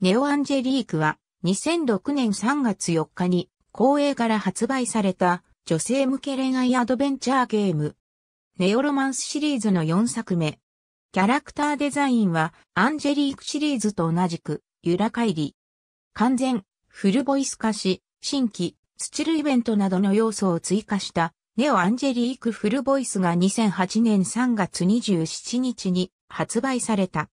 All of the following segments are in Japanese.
ネオアンジェリークは2006年3月4日に公営から発売された女性向け恋愛アドベンチャーゲーム。ネオロマンスシリーズの4作目。キャラクターデザインはアンジェリークシリーズと同じく、ユラカイリ。完全、フルボイス化し、新規、スチルイベントなどの要素を追加したネオアンジェリークフルボイスが2008年3月27日に発売された。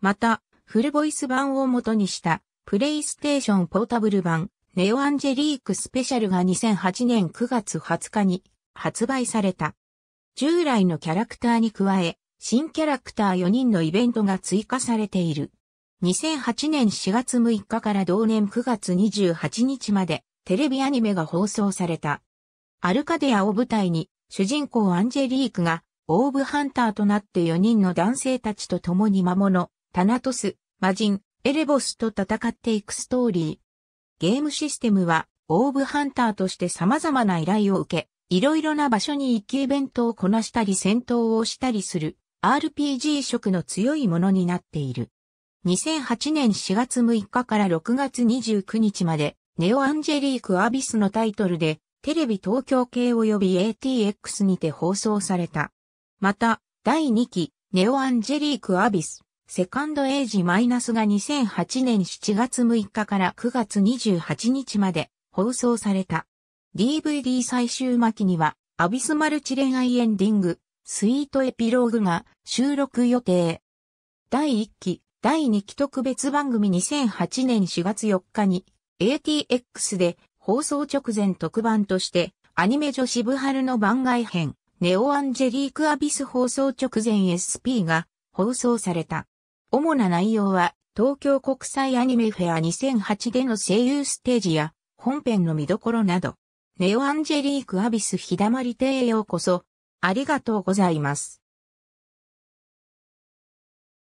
また、フルボイス版を元にした、プレイステーションポータブル版、ネオアンジェリークスペシャルが2008年9月20日に発売された。従来のキャラクターに加え、新キャラクター4人のイベントが追加されている。2008年4月6日から同年9月28日までテレビアニメが放送された。アルカデアを舞台に主人公アンジェリークがオーブハンターとなって4人の男性たちと共に魔物、タナトス、魔人、エレボスと戦っていくストーリー。ゲームシステムは、オーブハンターとして様々な依頼を受け、いろいろな場所に行きイベントをこなしたり戦闘をしたりする RPG 色の強いものになっている。2008年4月6日から6月29日までネオアンジェリーク・アビスのタイトルでテレビ東京系及び ATX にて放送された。また、第2期ネオアンジェリーク・アビスセカンドエイジマイナスが2008年7月6日から9月28日まで放送された。DVD 最終巻には、アビスマルチ恋愛エンディング、スイートエピローグが収録予定。第1期、第2期特別番組2008年4月4日に ATX で放送直前特番としてアニメ女子部春の番外編ネオアンジェリークアビス放送直前 SP が放送された。主な内容は、東京国際アニメフェア2008での声優ステージや、本編の見どころなど、ネオアンジェリーク・アビス・ひだまり亭へようこそ、ありがとうございます。